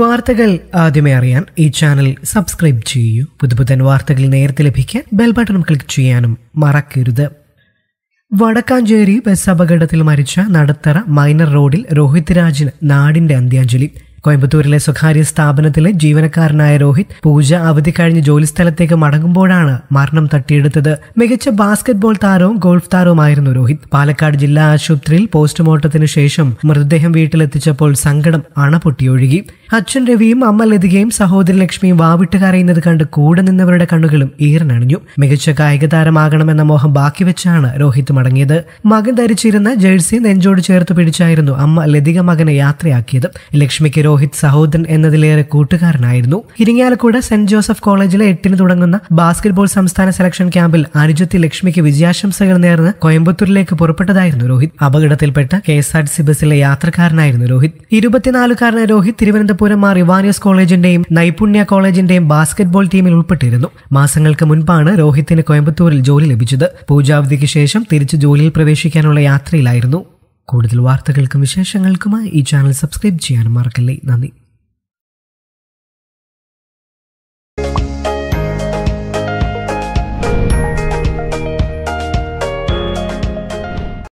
വാർത്തകൾ ആദ്യമേ അറിയാൻ ഈ ചാനൽ സബ്സ്ക്രൈബ് ചെയ്യൂ പുതുപുത്തൻ വാർത്തകൾ നേരത്തെ ലഭിക്കാൻ ബെൽ ബട്ടൺ ക്ലിക്ക് ചെയ്യാനും മറക്കരുത് വടക്കാഞ്ചേരി ബസ് അപകടത്തിൽ മരിച്ച നടത്തറ മൈനർ റോഡിൽ രോഹിത് രാജിന് നാടിന്റെ അന്ത്യാഞ്ജലി കോയമ്പത്തൂരിലെ സ്വകാര്യ സ്ഥാപനത്തിലെ ജീവനക്കാരനായ രോഹിത് പൂജ അവധി കഴിഞ്ഞ് ജോലിസ്ഥലത്തേക്ക് മടങ്ങുമ്പോഴാണ് മരണം തട്ടിയെടുത്തത് മികച്ച ബാസ്കറ്റ്ബോൾ താരവും ഗോൾഫ് താരവുമായിരുന്നു രോഹിത് പാലക്കാട് ജില്ലാ ആശുപത്രിയിൽ പോസ്റ്റ്മോർട്ടത്തിന് ശേഷം മൃതദേഹം വീട്ടിലെത്തിച്ചപ്പോൾ സങ്കടം അണപൊട്ടിയൊഴുകി അച്ഛൻ രവിയും അമ്മ ലതികയും സഹോദരി ലക്ഷ്മിയും വാവിട്ട് കരയുന്നത് കണ്ട് കൂടെ നിന്നവരുടെ കണ്ണുകളും ഈറനണിഞ്ഞു മികച്ച കായിക താരമാകണമെന്ന മോഹം ബാക്കി വെച്ചാണ് രോഹിത് മടങ്ങിയത് മകൻ ധരിച്ചിരുന്ന ജേഴ്സി നെഞ്ചോട് ചേർത്ത് പിടിച്ചായിരുന്നു അമ്മ ലതിക മകനെ യാത്രയാക്കിയത് ലക്ഷ്മിക്ക് രോഹിത് സഹോദരൻ എന്നതിലേറെ കൂട്ടുകാരനായിരുന്നു ഇരിങ്ങാലക്കുട സെന്റ് ജോസഫ് കോളേജിലെ എട്ടിന് തുടങ്ങുന്ന ബാസ്കറ്റ്ബോൾ സംസ്ഥാന സെലക്ഷൻ ക്യാമ്പിൽ അനുജത്തി ലക്ഷ്മിക്ക് വിജയാശംസകൾ നേർന്ന് കോയമ്പത്തൂരിലേക്ക് പുറപ്പെട്ടതായിരുന്നു രോഹിത് അപകടത്തിൽപ്പെട്ട K S R T C ബസ്സിലെ യാത്രക്കാരനായിരുന്നു രോഹിത് ഇരുപത്തിനാലുകാരനായ രോഹിത് തിരുവനന്തപുരം തിരുപ്പൂരമ്മ റിവാനിയസ് കോളേജിന്റെയും നൈപുണ്യ കോളേജിന്റെയും ബാസ്കറ്റ്ബോൾ ടീമിൽ ഉൾപ്പെട്ടിരുന്നു മാസങ്ങൾക്ക് മുൻപാണ് രോഹിത്തിന് കോയമ്പത്തൂരിൽ ജോലി ലഭിച്ചത് പൂജാവധിക്ക് ശേഷം തിരിച്ചു ജോലിയിൽ പ്രവേശിക്കാനുള്ള യാത്രയിലായിരുന്നു കൂടുതൽ വാർത്തകൾക്കും വിശേഷങ്ങൾക്കുമായി ഈ ചാനൽ സബ്സ്ക്രൈബ് ചെയ്യാനും മറക്കല്ലേ നന്ദി